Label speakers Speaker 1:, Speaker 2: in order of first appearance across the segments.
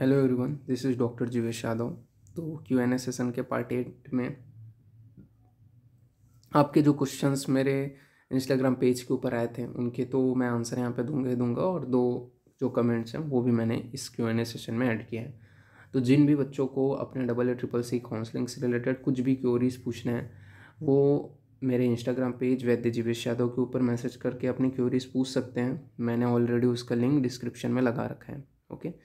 Speaker 1: Hello everyone this is doctor Jeevesh Yadav तो Q N A session के part eight में आपके जो क्वेश्चंस मेरे इंस्टाग्राम पेज के ऊपर आए थे उनके तो मैं आंसर यहाँ पे दूंगा ही दूंगा और दो जो कमेंट्स हैं वो भी मैंने इस क्यू एन ए सेशन में ऐड किया है तो जिन भी बच्चों को अपने double A triple C counselling से रिलेटेड कुछ भी क्योरीज पूछना है वो मेरे इंस्टाग्राम पेज वैद्य जीवेश यादव के ऊपर मैसेज करके अपनी क्योरीज पूछ सकते हैं मैंने ऑलरेडी उसका लिंक डिस्क्रिप्शन में लगा रखा है ओके okay?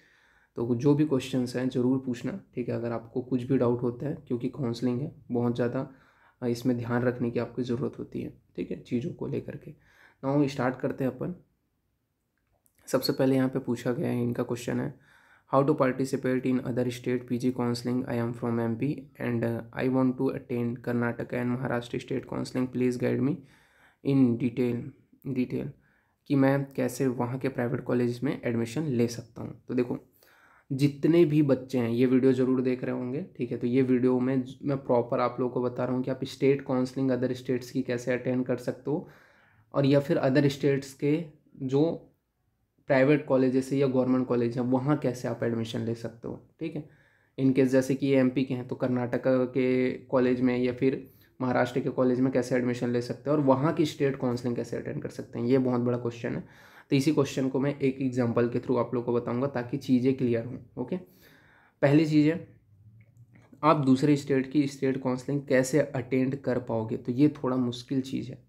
Speaker 1: तो जो भी क्वेश्चंस हैं ज़रूर पूछना ठीक है अगर आपको कुछ भी डाउट होता है क्योंकि काउंसलिंग है बहुत ज़्यादा इसमें ध्यान रखने की आपकी ज़रूरत होती है ठीक है चीज़ों को लेकर के ना हम स्टार्ट करते हैं अपन सबसे पहले यहाँ पे पूछा गया है इनका क्वेश्चन है how to participate in other state G counselling I am from MP and I want to attend Karnataka and Maharashtra state counselling please guide me in detail detail कि मैं कैसे वहाँ के प्राइवेट कॉलेज में एडमिशन ले सकता हूँ तो देखो जितने भी बच्चे हैं ये वीडियो ज़रूर देख रहे होंगे ठीक है तो ये वीडियो में मैं प्रॉपर आप लोगों को बता रहा हूँ कि आप स्टेट काउंसलिंग अदर स्टेट्स की कैसे अटेंड कर सकते हो और या फिर अदर स्टेट्स के जो प्राइवेट कॉलेजेस है या गवर्नमेंट कॉलेज है वहाँ कैसे आप एडमिशन ले सकते हो ठीक है इनकेस जैसे कि ये एम के हैं तो कर्नाटका के कॉलेज में या फिर महाराष्ट्र के कॉलेज में कैसे एडमिशन ले सकते हैं और वहाँ की स्टेट काउंसलिंग कैसे अटेंड कर सकते हैं ये बहुत बड़ा क्वेश्चन है तो इसी क्वेश्चन को मैं एक एग्जाम्पल के थ्रू आप लोग को बताऊँगा ताकि चीज़ें क्लियर हों ओके पहली चीज़ है आप दूसरे स्टेट की स्टेट काउंसलिंग कैसे अटेंड कर पाओगे तो ये थोड़ा मुश्किल चीज़ है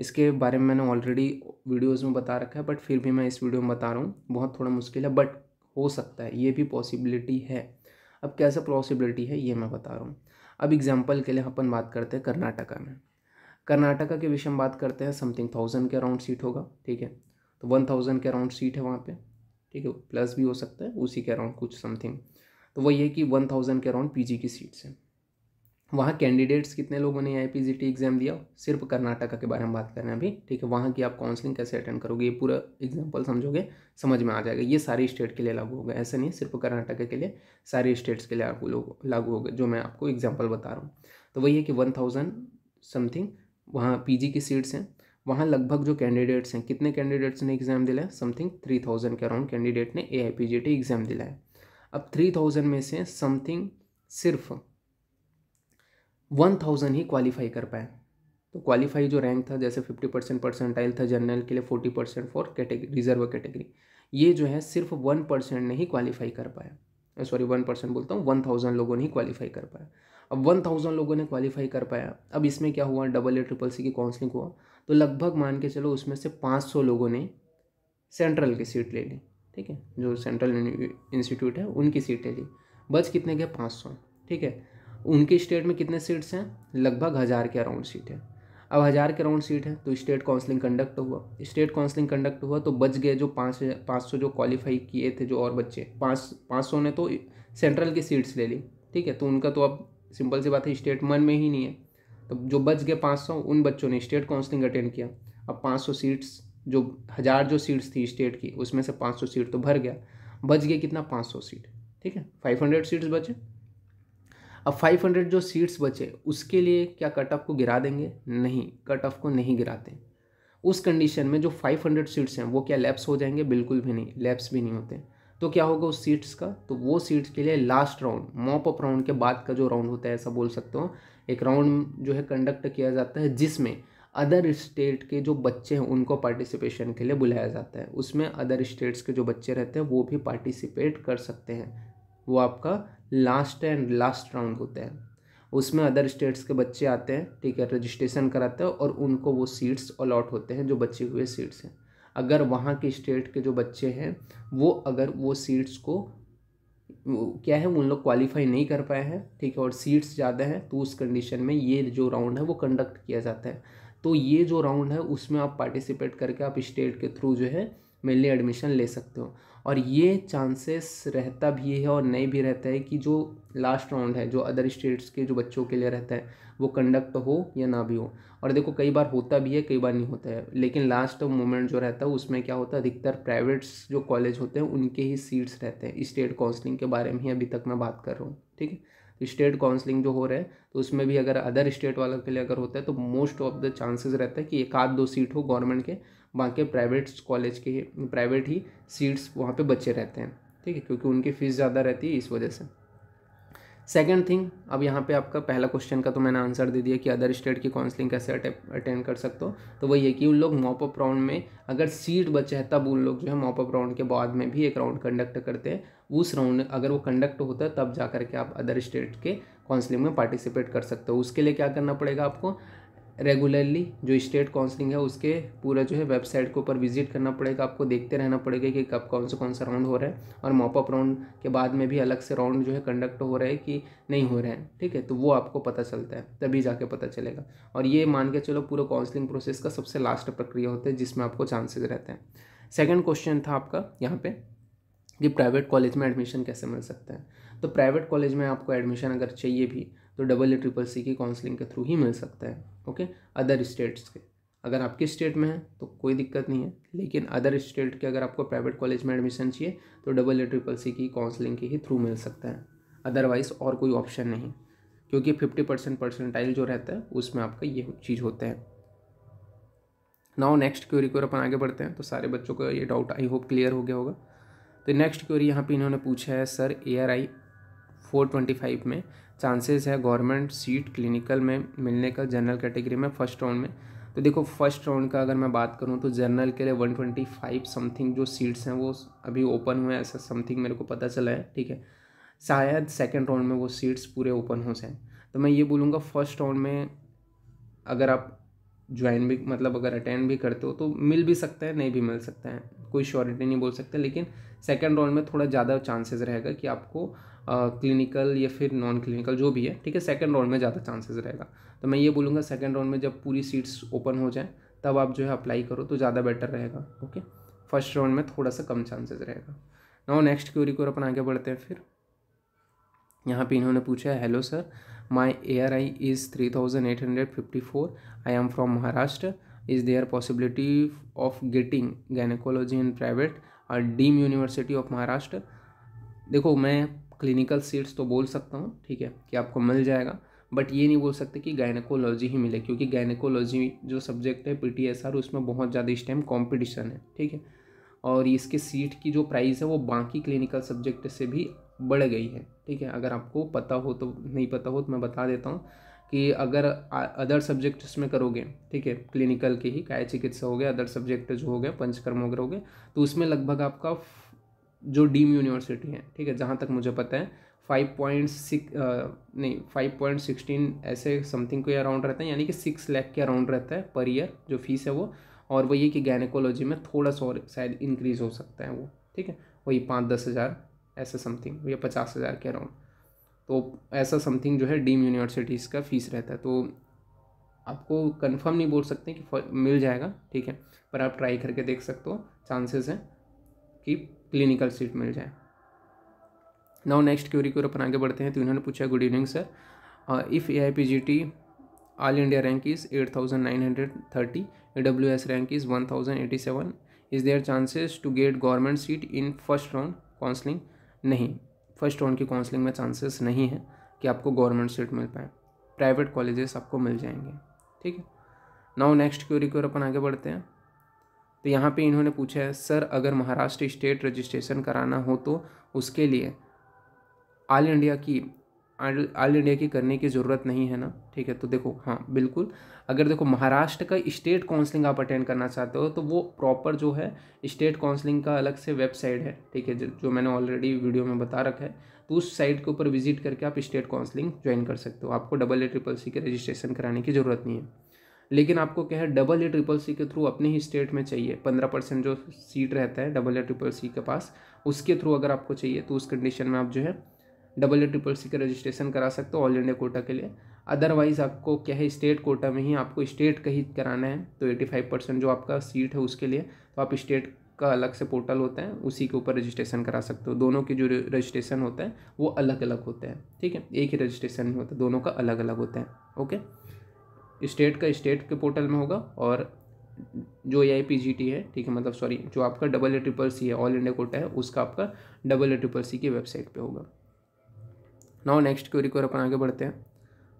Speaker 1: इसके बारे में मैंने ऑलरेडी वीडियोस में बता रखा है बट फिर भी मैं इस वीडियो में बता रहा हूँ बहुत थोड़ा मुश्किल है बट हो सकता है ये भी पॉसिबिलिटी है अब कैसा पॉसिबिलिटी है ये मैं बता रहा हूँ अब एग्जाम्पल के लिए अपन बात करते हैं कर्नाटका में कर्नाटका के विषय में बात करते हैं समथिंग थाउजेंड के अराउंड सीट होगा ठीक है तो वन थाउजेंड के अराउंड सीट है वहाँ पे ठीक है प्लस भी हो सकता है उसी के अराउंड कुछ समथिंग तो वही है कि वन थाउजेंड के अराउंड पी की सीट्स हैं वहाँ कैंडिडेट्स कितने लोगों ने आई पी एग्ज़ाम दिया सिर्फ कर्नाटका के बारे में बात कर रहे हैं अभी ठीक है वहाँ की आप काउंसलिंग कैसे अटेंड करोगे ये पूरा एग्जाम्पल समझोगे समझ में आ जाएगा ये सारे स्टेट के लिए लागू होगा ऐसे नहीं सिर्फ कर्नाटका के लिए सारे स्टेट्स के लिए आपको लागू होगा जो मैं आपको एग्जाम्पल बता रहा हूँ तो वही है कि वन थाउजेंड समथिंग वहाँ पी की सीट्स हैं वहाँ लगभग जो कैंडिडेट्स हैं कितने कैंडिडेट्स ने एग्ज़ाम है समथिंग थ्री थाउजेंड के अराउंड कैंडिडेट ने A I P G T exam दिलाया अब थ्री थाउजेंड में से समथिंग सिर्फ वन थाउजेंड ही क्वालिफाई कर पाए तो क्वालिफाई जो रैंक था जैसे फिफ्टी परसेंट परसेंटाइल था जनरल के लिए forty percent for category reserve category ये जो है सिर्फ वन परसेंट ने ही क्वालिफाई कर पाया सॉरी वन परसेंट बोलता हूँ वन थाउजेंड लोगों ने ही क्वालिफाई कर पाया अब वन थाउजेंड लोगों ने क्वालिफाई कर पाया अब इसमें क्या हुआ डबल ए ट्रिपल सी की काउंसलिंग हुआ तो लगभग मान के चलो उसमें से 500 लोगों ने सेंट्रल की सीट ले ली ठीक है जो सेंट्रल इंस्टीट्यूट है उनकी सीट ले ली बच कितने गए 500 ठीक है उनके स्टेट में कितने सीट्स हैं लगभग हज़ार के अराउंड सीट है अब हज़ार के अराउंड सीट है तो स्टेट काउंसलिंग कंडक्ट हुआ स्टेट काउंसलिंग कंडक्ट हुआ तो बच गए जो पाँच पाँच सौ जो क्वालिफाई किए थे जो और बच्चे पाँच पाँच सौ ने तो सेंट्रल की सीट्स ले ली ठीक है तो उनका तो अब सिंपल सी बात है स्टेट मन में ही नहीं है तो जो बच गए 500 उन बच्चों ने स्टेट काउंसलिंग अटेंड किया अब 500 सीट्स जो हज़ार जो सीट्स थी स्टेट की उसमें से 500 सीट तो भर गया बच गए कितना 500 सीट ठीक है 500 सीट्स बचे अब 500 जो सीट्स बचे उसके लिए क्या कट ऑफ को गिरा देंगे नहीं कट ऑफ को नहीं गिराते उस कंडीशन में जो 500 सीट्स हैं वो क्या लैप्स हो जाएंगे बिल्कुल भी नहीं लैप्स भी नहीं होते तो क्या होगा उस सीट्स का तो वो सीट्स के लिए last round mop up round के बाद का जो राउंड होता है ऐसा बोल सकते हो एक राउंड जो है कंडक्ट किया जाता है जिसमें अदर स्टेट के जो बच्चे हैं उनको पार्टिसिपेशन के लिए बुलाया जाता है उसमें अदर स्टेट्स के जो बच्चे रहते हैं वो भी पार्टिसिपेट कर सकते हैं वो आपका लास्ट एंड लास्ट राउंड होता है उसमें अदर स्टेट्स के बच्चे आते हैं ठीक है रजिस्ट्रेशन कराते हैं और उनको वो सीट्स अलॉट होते हैं जो बचे हुए सीट्स हैं अगर वहाँ के स्टेट के जो बच्चे हैं वो अगर वो सीट्स को क्या है उन लोग क्वालिफाई नहीं कर पाए हैं ठीक है और सीट्स ज़्यादा हैं तो उस कंडीशन में ये जो राउंड है वो कंडक्ट किया जाता है तो ये जो राउंड है उसमें आप पार्टिसिपेट करके आप स्टेट के थ्रू जो है मेनली एडमिशन ले सकते हो और ये चांसेस रहता भी है और नहीं भी रहता है कि जो लास्ट राउंड है जो अदर स्टेट्स के जो बच्चों के लिए रहता है वो कंडक्ट हो या ना भी हो और देखो कई बार होता भी है कई बार नहीं होता है लेकिन लास्ट मोमेंट जो रहता है उसमें क्या होता है अधिकतर प्राइवेट्स जो कॉलेज होते हैं उनके ही सीट्स रहते हैं स्टेट काउंसलिंग के बारे में ही अभी तक मैं बात कर रहा हूँ ठीक है स्टेट काउंसलिंग जो हो रहा है तो उसमें भी अगर अदर स्टेट वालों के लिए अगर होता है तो मोस्ट ऑफ द चांसेस रहता है कि एक आध दो सीट हो गवर्नमेंट के बाकी प्राइवेट कॉलेज के प्राइवेट ही सीट्स वहाँ पर बचे रहते हैं ठीक है क्योंकि उनकी फ़ीस ज़्यादा रहती है इस वजह से सेकेंड थिंग अब यहाँ पे आपका पहला क्वेश्चन का तो मैंने आंसर दे दिया कि अदर स्टेट की काउंसलिंग कैसे अटेंड कर सकते हो तो वही है कि उन लोग मॉपअप राउंड में अगर सीट बचे है तब उन लोग जो है मॉपअप राउंड के बाद में भी एक राउंड कंडक्ट करते हैं उस राउंड अगर वो कंडक्ट होता है तब जा करके आप अदर स्टेट के काउंसलिंग में पार्टिसिपेट कर सकते हो उसके लिए क्या करना पड़ेगा आपको रेगुलरली जो स्टेट काउंसलिंग है उसके पूरा जो है वेबसाइट के ऊपर विजिट करना पड़ेगा आपको देखते रहना पड़ेगा कि कब कौन सा कौन सा राउंड हो रहा है और मॉपअप राउंड के बाद में भी अलग से राउंड जो है कंडक्ट हो रहा है कि नहीं हो रहे हैं ठीक है तो वो आपको पता चलता है तभी जाके पता चलेगा और ये मान के चलो पूरा काउंसलिंग प्रोसेस का सबसे लास्ट प्रक्रिया होता है जिसमें आपको चांसेज रहते हैं सेकेंड क्वेश्चन था आपका यहाँ पर कि प्राइवेट कॉलेज में एडमिशन कैसे मिल सकता है तो प्राइवेट कॉलेज में आपको एडमिशन अगर चाहिए भी तो डबल ए ट्रिपल सी की काउंसलिंग के थ्रू ही मिल सकता है ओके अदर स्टेट्स के अगर आपके स्टेट में है तो कोई दिक्कत नहीं है लेकिन अदर स्टेट के अगर आपको प्राइवेट कॉलेज में एडमिशन चाहिए तो डबल ए ट्रिपल सी की काउंसलिंग के ही थ्रू मिल सकता है अदरवाइज़ और कोई ऑप्शन नहीं क्योंकि फिफ्टी परसेंट परसेंटाइल जो रहता है उसमें आपका ये चीज़ होता है नाउ नेक्स्ट क्यूरी को अपन आगे बढ़ते हैं तो सारे बच्चों का ये डाउट आई होप क्लियर हो गया होगा तो नेक्स्ट क्यूरी यहाँ पे इन्होंने पूछा है sir A R I four twenty five में चांसेस है गवर्नमेंट सीट क्लिनिकल में मिलने का जनरल कैटेगरी में फर्स्ट राउंड में तो देखो फर्स्ट राउंड का अगर मैं बात करूँ तो जनरल के लिए वन ट्वेंटी फाइव समथिंग जो सीट्स हैं वो अभी ओपन हुए हैं ऐसा समथिंग मेरे को पता चला है ठीक है शायद सेकेंड राउंड में वो सीट्स पूरे ओपन हो जाए तो मैं ये बोलूँगा फर्स्ट राउंड में अगर आप ज्वाइन भी मतलब अगर अटेंड भी करते हो तो मिल भी सकता है नहीं भी मिल सकता है कोई श्योरिटी नहीं बोल सकते लेकिन सेकेंड राउंड में थोड़ा ज़्यादा चांसेस रहेगा कि आपको क्लिनिकल या फिर नॉन क्लिनिकल जो भी है ठीक है सेकेंड राउंड में ज़्यादा चांसेस रहेगा तो मैं ये बोलूँगा सेकेंड राउंड में जब पूरी सीट्स ओपन हो जाएँ तब आप जो है अप्लाई करो तो ज़्यादा बेटर रहेगा ओके फर्स्ट राउंड में थोड़ा सा कम चांसेस रहेगा नाउ नेक्स्ट क्यूरी को अपन आगे बढ़ते हैं फिर यहाँ पे इन्होंने पूछा है hello sir my air I is three thousand eight hundred fifty four I am from Maharashtra is there possibility of getting gynaecology in private और डीम यूनिवर्सिटी ऑफ महाराष्ट्र देखो मैं क्लिनिकल सीट्स तो बोल सकता हूँ ठीक है कि आपको मिल जाएगा बट ये नहीं बोल सकते कि गायनेकोलॉजी ही मिले क्योंकि गायनेकोलॉजी जो सब्जेक्ट है पी उसमें बहुत ज़्यादा इस टाइम कॉम्पिटिशन है ठीक है और इसके सीट की जो प्राइस है वो बाकी क्लिनिकल सब्जेक्ट से भी बढ़ गई है ठीक है अगर आपको पता हो तो नहीं पता हो तो मैं बता देता हूँ कि अगर अदर सब्जेक्ट इसमें करोगे ठीक है क्लिनिकल के ही काय चिकित्सा हो गया अदर सब्जेक्ट जो हो गया पंचकर्म वगैरह हो गए तो उसमें लगभग आपका जो डीम यूनिवर्सिटी हैं ठीक है जहाँ तक मुझे पता है फाइव पॉइंट सिक्स नहीं फाइव पॉइंट सिक्सटीन ऐसे समथिंग के अराउंड रहता है यानी कि सिक्स लैख के अराउंड रहता है पर ईयर जो फीस है वो और वही है कि गैनिकोलॉजी में थोड़ा सा और शायद इंक्रीज़ हो सकता है वो ठीक है वही पाँच दस हज़ार ऐसा समथिंग या पचास हज़ार के अराउंड तो ऐसा समथिंग जो है डीम यूनिवर्सिटीज़ का फीस रहता है तो आपको कंफर्म नहीं बोल सकते कि मिल जाएगा ठीक है पर आप ट्राई करके देख सकते हो चांसेस हैं कि क्लिनिकल सीट मिल जाए नाउ नेक्स्ट क्यूरी की अपन आगे बढ़ते हैं तो इन्होंने पूछा good evening sir if A I P G T all India rank is eight thousand nine hundred thirty A W S rank is one thousand eighty seven is there chances to get government seat in first round counselling नहीं first round की counselling में chances नहीं है कि आपको government seat मिल पाए private colleges आपको मिल जाएंगे ठीक है नाउ नेक्स्ट क्यूरी की अपन आगे बढ़ते हैं तो यहाँ पे इन्होंने पूछा है सर अगर महाराष्ट्र स्टेट रजिस्ट्रेशन कराना हो तो उसके लिए ऑल इंडिया की ऑल इंडिया की करने की ज़रूरत नहीं है ना ठीक है तो देखो हाँ बिल्कुल अगर देखो महाराष्ट्र का स्टेट काउंसलिंग आप अटेंड करना चाहते हो तो वो प्रॉपर जो है स्टेट काउंसलिंग का अलग से वेबसाइट है ठीक है जो मैंने ऑलरेडी वीडियो में बता रखा है तो उस साइट के ऊपर विजिट करके आप स्टेट काउंसलिंग ज्वाइन कर सकते हो आपको डबल ए ट्रिपल सी के रजिस्ट्रेशन कराने की ज़रूरत नहीं है लेकिन आपको क्या है डबल या ट्रिपल सी के थ्रू अपने ही स्टेट में चाहिए पंद्रह परसेंट जो सीट रहता है डबल या ट्रिपल सी के पास उसके थ्रू अगर आपको चाहिए तो उस कंडीशन में आप जो है डबल या ट्रिपल सी का रजिस्ट्रेशन करा सकते हो ऑल इंडिया कोटा के लिए अदरवाइज़ आपको क्या है स्टेट कोटा में ही आपको स्टेट का ही कराना है तो एटी फाइव परसेंट जो आपका सीट है उसके लिए तो आप स्टेट का अलग से पोर्टल होता है उसी के ऊपर रजिस्ट्रेशन करा सकते हो दोनों के जो रजिस्ट्रेशन होता है वो अलग अलग होते हैं ठीक है एक ही रजिस्ट्रेशन नहीं होता दोनों का अलग अलग होता है ओके स्टेट का स्टेट के पोर्टल में होगा और जो ए आई पी जी टी है ठीक है मतलब सॉरी जो आपका डबल ए ट्रिपल सी है ऑल इंडिया कोटा है उसका आपका डबल ए ट्रिपल सी की वेबसाइट पे होगा नाउ नेक्स्ट क्वेरी को अपन आगे बढ़ते हैं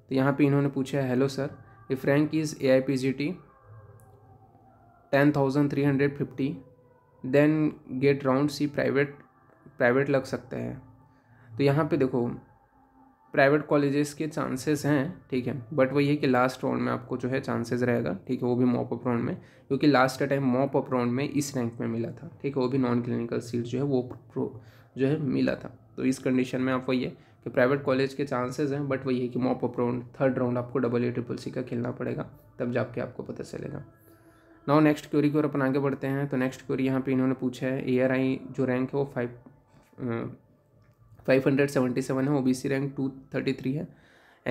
Speaker 1: तो यहाँ पे इन्होंने पूछा है hello sir if rank is A I P G T ten thousand three hundred fifty then get round C private private लग सकता है तो यहाँ पे देखो प्राइवेट कॉलेजेस के चांसेस हैं ठीक है बट वही है कि लास्ट राउंड में आपको जो है चांसेस रहेगा ठीक है वो भी मॉप अप राउंड में क्योंकि last time mop up round में इस रैंक में मिला था ठीक है वो भी नॉन क्लिनिकल सीट जो है वो जो है मिला था तो इस कंडीशन में आप वही है कि प्राइवेट कॉलेज के चांसेस हैं बट वही है कि mop up round third round आपको डबल ए ट्रिपल सी का खेलना पड़ेगा तब जाके आपको पता चलेगा नाउ नेक्स्ट क्यूरी की ओर अपन आगे बढ़ते हैं तो नेक्स्ट क्यूरी यहाँ पे इन्होंने पूछा है ए जो रैंक है वो five five hundred seventy seven है OBC rank two thirty three है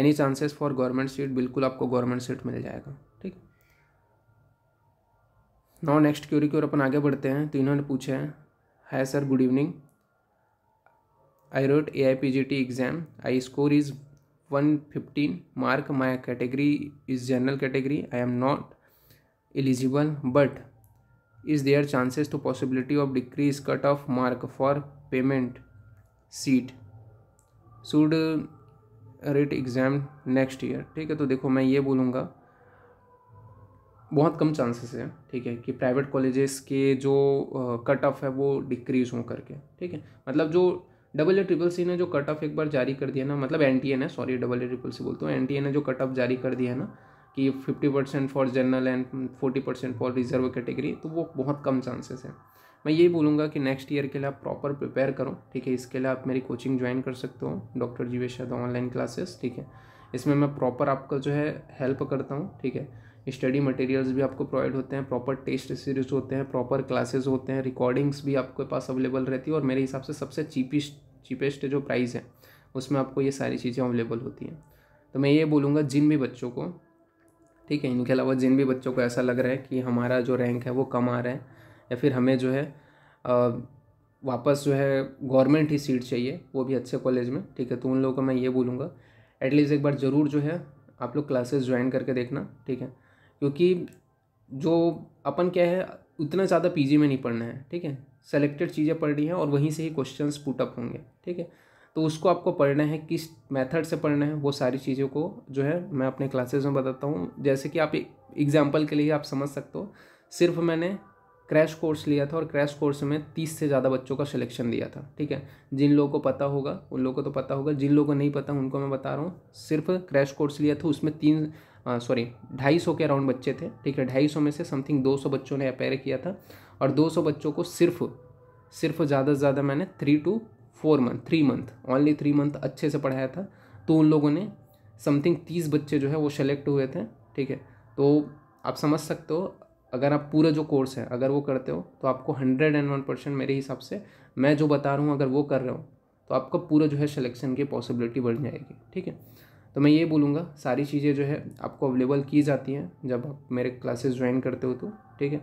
Speaker 1: any chances for government seat बिल्कुल आपको गवर्नमेंट सीट मिल जाएगा ठीक नौ नेक्स्ट क्यूरी की ओर अपन आगे बढ़ते हैं तो इन्होंने पूछे है hi sir good evening I wrote A I P G T exam I score is one fifteen mark my category is general category I am not eligible but is there chances to possibility of decrease cut off mark for payment seat should rate exam next year ठीक है तो देखो मैं ये बोलूँगा बहुत कम chances है ठीक है कि प्राइवेट कॉलेजेस के जो कट uh, ऑफ है वो डिक्रीज़ हों करके ठीक है मतलब जो डबल ए ट्रिपल सी ने जो कट ऑफ एक बार जारी कर दिया ना मतलब एन टी ए ने sorry double A triple C बोलते हो एन टी ए ने जो कट ऑफ जारी कर दिया ना कि fifty percent for general and forty percent for reserve category तो वो बहुत कम चांसेस है मैं यही बोलूँगा कि नेक्स्ट ईयर के लिए आप प्रॉपर प्रिपेयर करो ठीक है इसके लिए आप मेरी कोचिंग ज्वाइन कर सकते हो doctor Jeevesh Yadav online classes ठीक है इसमें मैं प्रॉपर आपका जो है हेल्प करता हूँ ठीक है स्टडी मटेरियल्स भी आपको प्रोवाइड होते हैं प्रॉपर टेस्ट सीरीज होते हैं प्रॉपर क्लासेस होते हैं रिकॉर्डिंग्स भी आपके पास अवेलेबल रहती है और मेरे हिसाब से सबसे चीपेस्ट चीपेस्ट जो प्राइस है उसमें आपको ये सारी चीज़ें अवेलेबल होती हैं तो मैं ये बोलूँगा जिन भी बच्चों को ठीक है इनके अलावा जिन भी बच्चों को ऐसा लग रहा है कि हमारा जो रैंक है वो कम आ रहा है या फिर हमें जो है वापस जो है गवर्नमेंट ही सीट चाहिए वो भी अच्छे कॉलेज में ठीक है तो उन लोगों को मैं ये बोलूँगा एटलीस्ट एक बार ज़रूर जो है आप लोग क्लासेस ज्वाइन करके देखना ठीक है क्योंकि जो अपन क्या है उतना ज़्यादा पीजी में नहीं पढ़ना है ठीक है सेलेक्टेड चीज़ें पढ़नी है और वहीं से ही क्वेश्चंस पुटअप होंगे ठीक है तो उसको आपको पढ़ना है किस मेथड से पढ़ना है वो सारी चीज़ों को जो है मैं अपने क्लासेस में बताता हूँ जैसे कि आप एग्जाम्पल के लिए आप समझ सकते हो सिर्फ मैंने क्रैश कोर्स लिया था और क्रैश कोर्स में तीस से ज़्यादा बच्चों का सिलेक्शन दिया था ठीक है जिन लोगों को पता होगा उन लोगों को तो पता होगा जिन लोगों को नहीं पता उनको मैं बता रहा हूँ सिर्फ क्रैश कोर्स लिया था उसमें तीन सॉरी ढाई सौ के अराउंड बच्चे थे ठीक है ढाई सौ में से समथिंग दो सौ बच्चों ने अपेयर किया था और दो सौ बच्चों को सिर्फ सिर्फ ज़्यादा से ज़्यादा मैंने three two four month three month only three month अच्छे से पढ़ाया था तो उन लोगों ने समथिंग तीस बच्चे जो है वो सेलेक्ट हुए थे ठीक है तो आप समझ सकते हो अगर आप पूरा जो कोर्स है अगर वो करते हो तो आपको हंड्रेड एंड वन परसेंट मेरे हिसाब से मैं जो बता रहा हूँ अगर वो कर रहे हो तो आपका पूरा जो है सिलेक्शन की पॉसिबिलिटी बढ़ जाएगी ठीक है तो मैं ये बोलूँगा सारी चीज़ें जो है आपको अवेलेबल की जाती हैं जब आप मेरे क्लासेस ज्वाइन करते हो तो ठीक है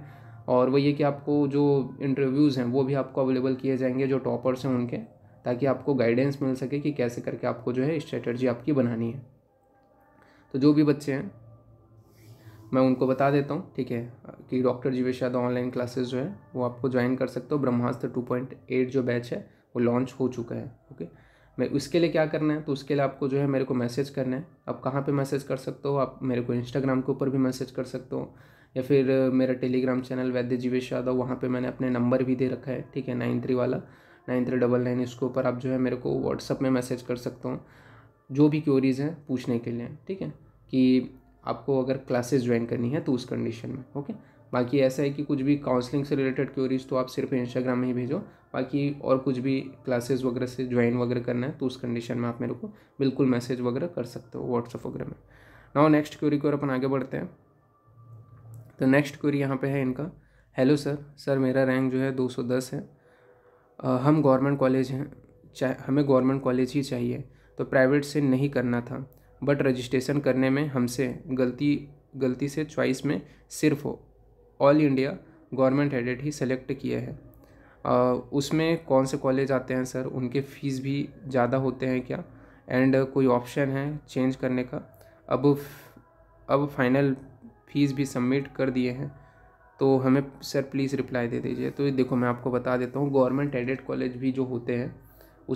Speaker 1: और वही कि आपको जो इंटरव्यूज़ हैं वो भी आपको अवेलेबल किए जाएंगे जो टॉपर्स हैं उनके ताकि आपको गाइडेंस मिल सके कि कैसे करके आपको जो है स्ट्रेटर्जी आपकी बनानी है तो जो भी बच्चे हैं मैं उनको बता देता हूँ ठीक है कि doctor Jeevesh Yadav online classes जो है वो आपको ज्वाइन कर सकते हो ब्रह्मास्त्र टू पॉइंट एट जो बैच है वो लॉन्च हो चुका है ओके मैं उसके लिए क्या करना है तो उसके लिए आपको जो है मेरे को मैसेज करना है आप कहाँ पे मैसेज कर सकते हो आप मेरे को इंस्टाग्राम के ऊपर भी मैसेज कर सकते हो या फिर मेरा टेलीग्राम चैनल वैद्य जीवेश यादव वहाँ पर मैंने अपने नंबर भी दे रखा है ठीक है नाइन थ्री वाला नाइन थ्री डबल नाइन इसके ऊपर आप जो है मेरे को व्हाट्सअप में मैसेज कर सकते हो जो भी क्योरीज़ हैं पूछने के लिए ठीक है कि आपको अगर क्लासेस ज्वाइन करनी है तो उस कंडीशन में ओके बाकी ऐसा है कि कुछ भी काउंसलिंग से रिलेटेड क्यूरीज तो आप सिर्फ इंस्टाग्राम में ही भेजो बाकी और कुछ भी क्लासेस वगैरह से ज्वाइन वगैरह करना है तो उस कंडीशन में आप मेरे को बिल्कुल मैसेज वगैरह कर सकते हो व्हाट्सअप वगैरह में नाउ नेक्स्ट क्यूरी को अपन आगे बढ़ते हैं तो नेक्स्ट क्वेरी यहाँ पे है इनका हेलो सर सर मेरा रैंक जो है दो है आ, हम गवर्नमेंट कॉलेज हैं हमें गवर्नमेंट कॉलेज ही चाहिए तो प्राइवेट से नहीं करना था बट रजिस्ट्रेशन करने में हमसे गलती गलती से चॉइस में सिर्फ हो ऑल इंडिया गवर्नमेंट एडेड ही सेलेक्ट किए हैं उसमें कौन से कॉलेज आते हैं सर उनके फ़ीस भी ज़्यादा होते हैं क्या एंड कोई ऑप्शन है चेंज करने का अब अब फाइनल फ़ीस भी सबमिट कर दिए हैं तो हमें सर प्लीज़ रिप्लाई दे दीजिए तो देखो मैं आपको बता देता हूँ गवर्नमेंट एडेड कॉलेज भी जो होते हैं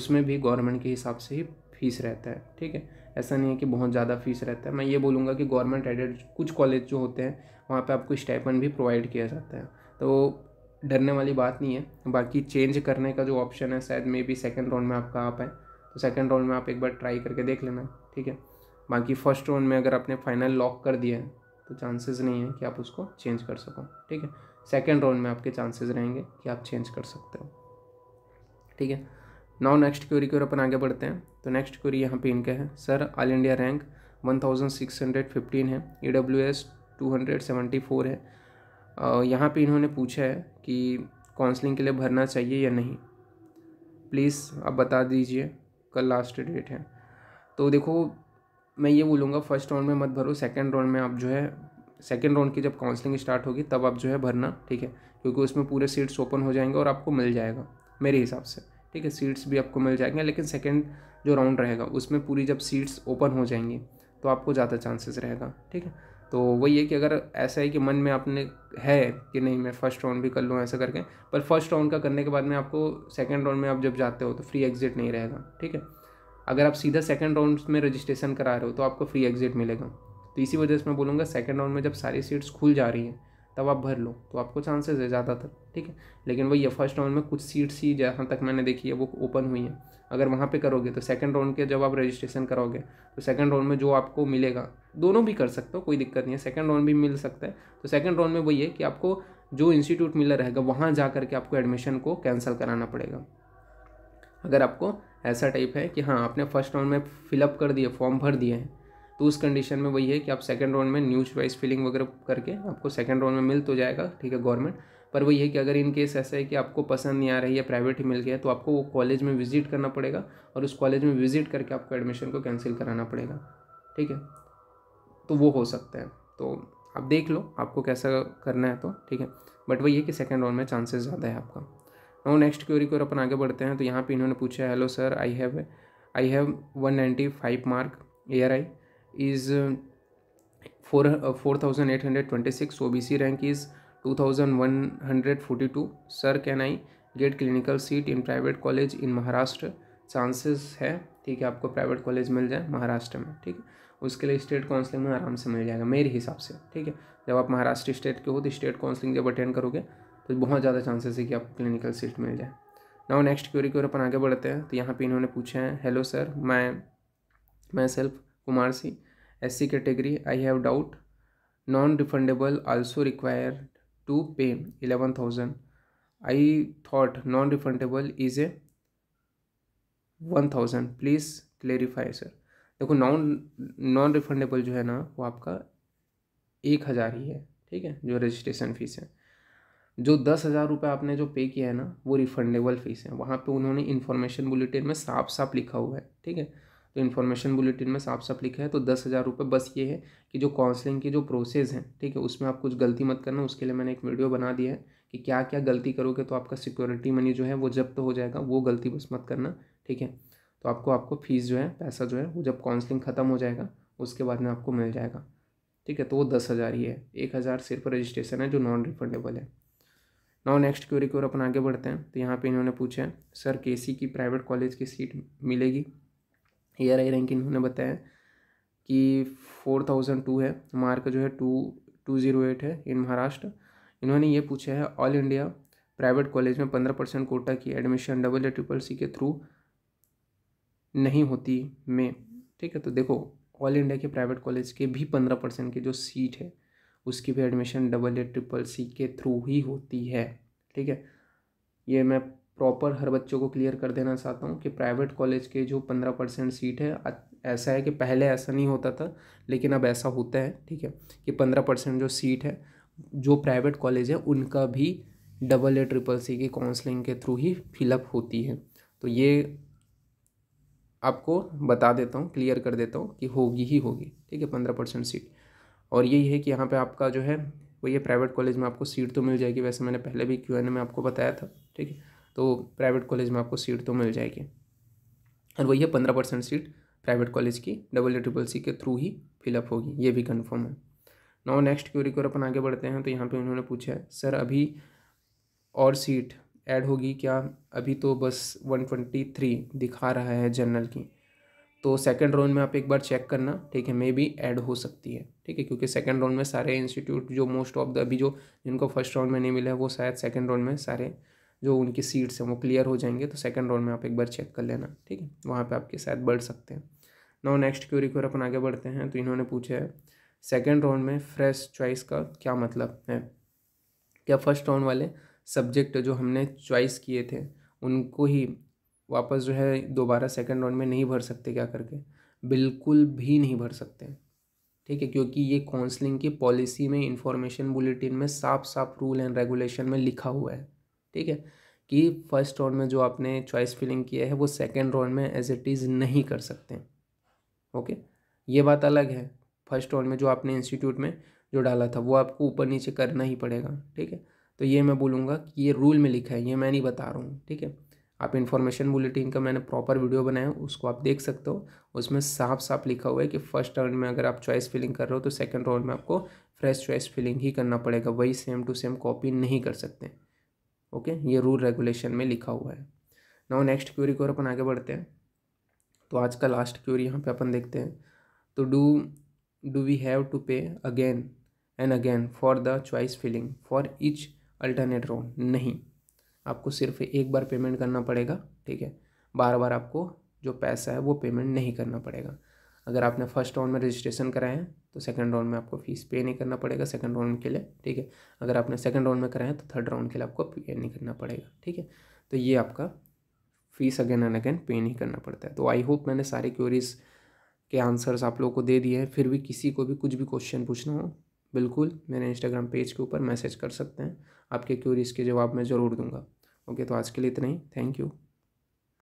Speaker 1: उसमें भी गवर्नमेंट के हिसाब से ही फीस रहता है ठीक है ऐसा नहीं है कि बहुत ज़्यादा फीस रहता है मैं ये बोलूँगा कि गवर्नमेंट एडेड कुछ कॉलेज जो होते हैं वहाँ पर आपको स्टाइपन भी प्रोवाइड किया जाता है तो डरने वाली बात नहीं है बाकी चेंज करने का जो ऑप्शन है शायद मे बी सेकेंड राउंड में आपका आ पाए तो सेकेंड राउंड में आप एक बार ट्राई करके देख लेना ठीक है बाकी फर्स्ट राउंड में अगर आपने फाइनल लॉक कर दिया है तो चांसेस नहीं है कि आप उसको चेंज कर सको ठीक है सेकेंड राउंड में आपके चांसेस रहेंगे कि आप चेंज कर सकते हो ठीक है नाउ नेक्स्ट क्वेरी की ओर अपन आगे बढ़ते हैं तो नेक्स्ट क्वेरी यहाँ पे इनका है sir all India rank one thousand six hundred fifteen है E W S two hundred seventy four है यहाँ पे इन्होंने पूछा है कि काउंसलिंग के लिए भरना चाहिए या नहीं प्लीज़ आप बता दीजिए कल लास्ट डेट है तो देखो मैं ये बोलूँगा फर्स्ट राउंड में मत भरो सेकेंड राउंड में आप जो है सेकेंड राउंड की जब काउंसलिंग स्टार्ट होगी तब आप जो है भरना ठीक है क्योंकि उसमें पूरे सीट्स ओपन हो जाएंगे और आपको मिल जाएगा मेरे हिसाब से ठीक है सीट्स भी आपको मिल जाएंगे लेकिन सेकेंड जो राउंड रहेगा उसमें पूरी जब सीट्स ओपन हो जाएंगी तो आपको ज़्यादा चांसेस रहेगा ठीक है तो वही है कि अगर ऐसा है कि मन में आपने है कि नहीं मैं फ़र्स्ट राउंड भी कर लूँ ऐसा करके पर फर्स्ट राउंड का करने के बाद में आपको सेकेंड राउंड में आप जब जाते हो तो फ्री एग्ज़िट नहीं रहेगा ठीक है अगर आप सीधा सेकेंड राउंड में रजिस्ट्रेशन करा रहे हो तो आपको फ्री एग्ज़िट मिलेगा तो इसी वजह से मैं बोलूँगा सेकेंड राउंड में जब सारी सीट्स खुल जा रही हैं तब आप भर लो तो आपको चांसेस है ज़्यादातर ठीक है लेकिन वही है फर्स्ट राउंड में कुछ सीट्स ही जहाँ तक मैंने देखी है वो ओपन हुई हैं अगर वहाँ पे करोगे तो सेकंड राउंड के जब आप रजिस्ट्रेशन करोगे तो सेकंड राउंड में जो आपको मिलेगा दोनों भी कर सकते हो कोई दिक्कत नहीं है सेकंड राउंड भी मिल सकता है तो सेकंड राउंड में वही है कि आपको जो इंस्टीट्यूट मिला रहेगा वहाँ जा करके आपको एडमिशन को कैंसिल कराना पड़ेगा अगर आपको ऐसा टाइप है कि हाँ आपने फर्स्ट राउंड में फिलअप कर दिए फॉर्म भर दिए हैं तो उस कंडीशन में वही है कि आप सेकेंड राउंड में न्यूज वाइज फिलिंग वगैरह करके आपको सेकेंड राउंड में मिल तो जाएगा ठीक है गवर्नमेंट पर वही है कि अगर इन केस ऐसा है कि आपको पसंद नहीं आ रही है प्राइवेट ही मिल गया तो आपको वो कॉलेज में विजिट करना पड़ेगा और उस कॉलेज में विजिट करके आपको एडमिशन को कैंसिल कराना पड़ेगा ठीक है तो वो हो सकता है तो आप देख लो आपको कैसा करना है तो ठीक है बट वही है कि सेकेंड राउंड में चांसेस ज़्यादा है आपका नो नेक्स्ट क्यूरी को अपन आगे बढ़ते हैं तो यहाँ पे इन्होंने पूछा hello sir I have I have one ninety five mark A I is uh, 4 uh, 4826 obc rank is 2142 sir can i get clinical seat in private college in maharashtra chances है ठीक है आपको प्राइवेट कॉलेज मिल जाए महाराष्ट्र में ठीक है उसके लिए स्टेट काउंसलिंग में आराम से मिल जाएगा मेरे हिसाब से ठीक है जब आप महाराष्ट्र स्टेट के हो तो स्टेट काउंसलिंग जब अटेंड करोगे तो बहुत ज़्यादा चांसेस है कि आपको क्लिनिकल सीट मिल जाए नाउ नेक्स्ट क्यूरी की ओर अपन आगे बढ़ते हैं तो यहाँ पे इन्होंने पूछा है हेलो सर मैं मैं self Kumar Singh S C category I have doubt non refundable also require to pay eleven thousand I thought non refundable is a one thousand please clarify sir देखो नॉन नॉन रिफंडेबल जो है ना वो आपका एक हज़ार ही है ठीक है जो रजिस्ट्रेशन फ़ीस है जो दस हज़ार रुपये आपने जो पे किया है ना वो रिफंडेबल फ़ीस है वहाँ पे उन्होंने इन्फॉर्मेशन बुलेटिन में साफ साफ लिखा हुआ है ठीक है तो इन्फॉर्मेशन बुलेटिन में साफ साफ लिखा है तो दस हज़ार रुपये बस ये है कि जो काउंसलिंग की जो प्रोसेस है ठीक है उसमें आप कुछ गलती मत करना उसके लिए मैंने एक वीडियो बना दिया है कि क्या क्या गलती करोगे तो आपका सिक्योरिटी मनी जो है वो जब्त तो हो जाएगा वो गलती बस मत करना ठीक है तो आपको आपको फ़ीस जो है पैसा जो है वो जब काउंसलिंग ख़त्म हो जाएगा उसके बाद में आपको मिल जाएगा ठीक है तो वो दस हज़ार ही है एक हज़ार सिर्फ रजिस्ट्रेशन है जो नॉन रिफंडेबल है नाउ नेक्स्ट क्यूरी की ओर अपन आगे बढ़ते हैं तो यहाँ पे इन्होंने पूछा है सर केसी की प्राइवेट कॉलेज की सीट मिलेगी ए आर आई रैंक इन्होंने बताया कि फोर थाउजेंड टू है मार्क जो है टू टू ज़ीरो एट है इन महाराष्ट्र इन्होंने ये पूछा है ऑल इंडिया प्राइवेट कॉलेज में पंद्रह परसेंट कोटा की एडमिशन डबल या ट्रिपल सी के थ्रू नहीं होती में ठीक है तो देखो ऑल इंडिया के प्राइवेट कॉलेज के भी पंद्रह परसेंट की जो सीट है उसकी भी एडमिशन डबल या ट्रिपल सी के थ्रू ही होती है ठीक है ये मैं प्रॉपर हर बच्चों को क्लियर कर देना चाहता हूँ कि प्राइवेट कॉलेज के जो पंद्रह परसेंट सीट है ऐसा है कि पहले ऐसा नहीं होता था लेकिन अब ऐसा होता है ठीक है कि पंद्रह परसेंट जो सीट है जो प्राइवेट कॉलेज है उनका भी डबल ए ट्रिपल सी की काउंसलिंग के थ्रू ही फिलअप होती है तो ये आपको बता देता हूँ क्लियर कर देता हूँ कि होगी ही होगी ठीक है पंद्रह परसेंट सीट और यही है कि यहाँ पे आपका जो है वो ये प्राइवेट कॉलेज में आपको सीट तो मिल जाएगी वैसे मैंने पहले भी क्यू एन में आपको बताया था ठीक है तो प्राइवेट कॉलेज में आपको सीट तो मिल जाएगी और वही है पंद्रह परसेंट सीट प्राइवेट कॉलेज की डबल ए ट्रिपल सी के थ्रू ही फिलअप होगी ये भी कन्फर्म है नौ नेक्स्ट क्यूरी को अपन आगे बढ़ते हैं तो यहाँ पे उन्होंने पूछा है सर अभी और सीट ऐड होगी क्या अभी तो बस वन ट्वेंटी थ्री दिखा रहा है जनरल की तो सेकेंड राउंड में आप एक बार चेक करना ठीक है मे बी ऐड हो सकती है ठीक है क्योंकि सेकेंड राउंड में सारे इंस्टीट्यूट जो मोस्ट ऑफ द अभी जो जिनको फर्स्ट राउंड में नहीं मिला है वो शायद सेकेंड राउंड में सारे जो उनकी सीट्स हैं वो क्लियर हो जाएंगे तो सेकेंड राउंड में आप एक बार चेक कर लेना ठीक है वहाँ पर आपके शायद बढ़ सकते हैं नौ नेक्स्ट क्यूरी क्यूर अपन आगे बढ़ते हैं तो इन्होंने पूछा है सेकेंड राउंड में फ्रेश चॉइस का क्या मतलब है क्या फर्स्ट राउंड वाले सब्जेक्ट जो हमने चॉइस किए थे उनको ही वापस जो है दोबारा सेकेंड राउंड में नहीं भर सकते क्या करके बिल्कुल भी नहीं भर सकते ठीक है क्योंकि ये काउंसलिंग की पॉलिसी में इंफॉर्मेशन बुलेटिन में साफ साफ रूल एंड रेगुलेशन में लिखा हुआ है ठीक है कि फर्स्ट राउंड में जो आपने चॉइस फिलिंग किया है वो सेकेंड राउंड में एज इट इज़ नहीं कर सकते ओके ये बात अलग है फर्स्ट राउंड में जो आपने इंस्टीट्यूट में जो डाला था वो आपको ऊपर नीचे करना ही पड़ेगा ठीक है तो ये मैं बोलूँगा कि ये रूल में लिखा है ये मैं नहीं बता रहा हूँ ठीक है आप इन्फॉर्मेशन बुलेटिन का मैंने प्रॉपर वीडियो बनाया उसको आप देख सकते हो उसमें साफ साफ लिखा हुआ है कि फर्स्ट राउंड में अगर आप चॉइस फिलिंग कर रहे हो तो सेकेंड राउंड में आपको फ्रेश चॉइस फिलिंग ही करना पड़ेगा वही सेम टू सेम कॉपी नहीं कर सकते ओके ये रूल रेगुलेशन में लिखा हुआ है नाउ नेक्स्ट क्यूरी को और अपन आगे बढ़ते हैं तो आज का लास्ट क्यूरी यहाँ पे अपन देखते हैं तो do do we have to pay again and again for the choice filling for each alternate round नहीं आपको सिर्फ एक बार पेमेंट करना पड़ेगा ठीक है बार बार आपको जो पैसा है वो पेमेंट नहीं करना पड़ेगा अगर आपने फर्स्ट राउंड में रजिस्ट्रेशन कराए हैं तो सेकंड राउंड में आपको फीस पे नहीं करना पड़ेगा सेकंड राउंड के लिए ठीक है अगर आपने सेकंड राउंड में कराए हैं तो थर्ड राउंड के लिए आपको पे नहीं करना पड़ेगा ठीक है तो ये आपका फीस अगेन एंड अगेन पे नहीं करना पड़ता है तो आई होप मैंने सारे क्यूरीज़ के आंसर्स आप लोगों को दे दिए हैं फिर भी किसी को भी कुछ भी क्वेश्चन पूछना हो बिल्कुल मेरे इंस्टाग्राम पेज के ऊपर मैसेज कर सकते हैं आपके क्यूरीज़ के जवाब मैं ज़रूर दूंगा ओके तो आज के लिए इतना ही थैंक यू